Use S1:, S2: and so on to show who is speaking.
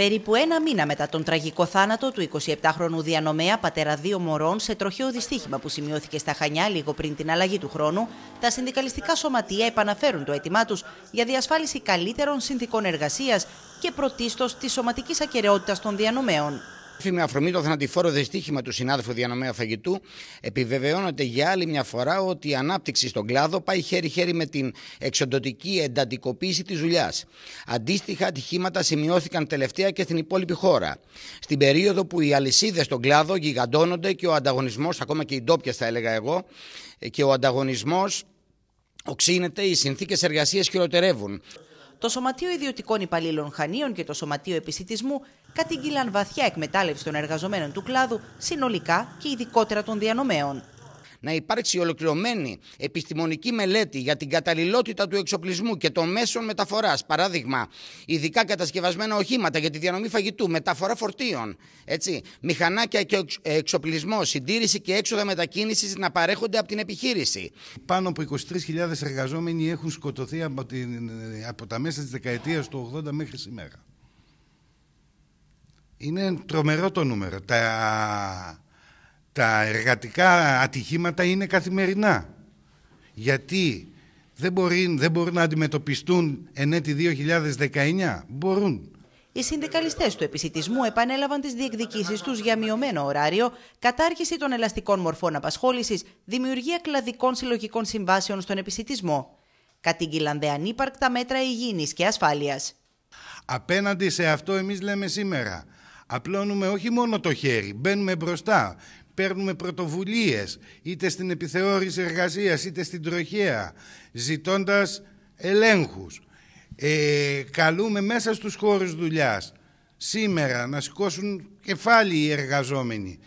S1: Περίπου ένα μήνα μετά τον τραγικό θάνατο του 27χρονου διανομέα πατέρα δύο μωρών σε τροχαίο δυστύχημα που σημειώθηκε στα Χανιά λίγο πριν την αλλαγή του χρόνου, τα συνδικαλιστικά σωματεία επαναφέρουν το αίτημά τους για διασφάλιση καλύτερων συνθήκων εργασίας και
S2: πρωτίστως της σωματικής ακαιρεότητας των διανομέων. Με αφρομή το θανατηφόρο δυστύχημα του συνάδελφου διανομέα φαγητού, επιβεβαιώνεται για άλλη μια φορά ότι η ανάπτυξη στον κλάδο πάει χέρι-χέρι με την εξοντοτική εντατικοποίηση της δουλειάς. Αντίστοιχα ατυχήματα σημειώθηκαν τελευταία και στην υπόλοιπη χώρα. Στην περίοδο που οι αλυσίδες στον κλάδο γιγαντώνονται και ο ανταγωνισμός, ακόμα και οι ντόπια θα έλεγα εγώ, και ο ανταγωνισμός οξύνεται, οι συνθήκες εργασίας χειροτερεύουν το Σωματείο Ιδιωτικών Υπαλλήλων Χανίων και το
S1: Σωματείο Επισητισμού κατηγγείλαν βαθιά εκμετάλλευση των εργαζομένων του κλάδου συνολικά
S2: και ειδικότερα των διανομέων να υπάρξει ολοκληρωμένη επιστημονική μελέτη για την καταλληλότητα του εξοπλισμού και των μέσων μεταφοράς. Παράδειγμα, ειδικά κατασκευασμένα οχήματα για τη διανομή φαγητού, μεταφορά φορτίων, έτσι, μηχανάκια και εξοπλισμό, συντήρηση και έξοδα μετακίνησης να παρέχονται από την επιχείρηση.
S3: Πάνω από 23.000 εργαζόμενοι έχουν σκοτωθεί από, την, από τα μέσα της δεκαετίας του 80 μέχρι σήμερα. Είναι τρομερό το νούμερο. Τα τα εργατικά ατυχήματα είναι καθημερινά. Γιατί δεν, μπορεί, δεν μπορούν να αντιμετωπιστούν εν έτη 2019. Μπορούν.
S1: Οι συνδικαλιστές του επισητισμού επανέλαβαν τις διεκδικήσεις τους για μειωμένο ωράριο, κατάργηση των ελαστικών μορφών απασχόλησης, δημιουργία κλαδικών συλλογικών συμβάσεων στον επισητισμό. Κατήγγυλαν δε ανύπαρκτα μέτρα υγιεινής και ασφάλειας. Απέναντι
S3: σε αυτό, εμείς λέμε σήμερα. Απλώνουμε όχι μόνο το χέρι, μπαίνουμε μπροστά παίρνουμε πρωτοβουλίες είτε στην επιθεώρηση εργασίας είτε στην τροχέα ζητώντας ελέγχους. Ε, καλούμε μέσα στους χώρους δουλειάς σήμερα να σηκώσουν κεφάλι οι εργαζόμενοι.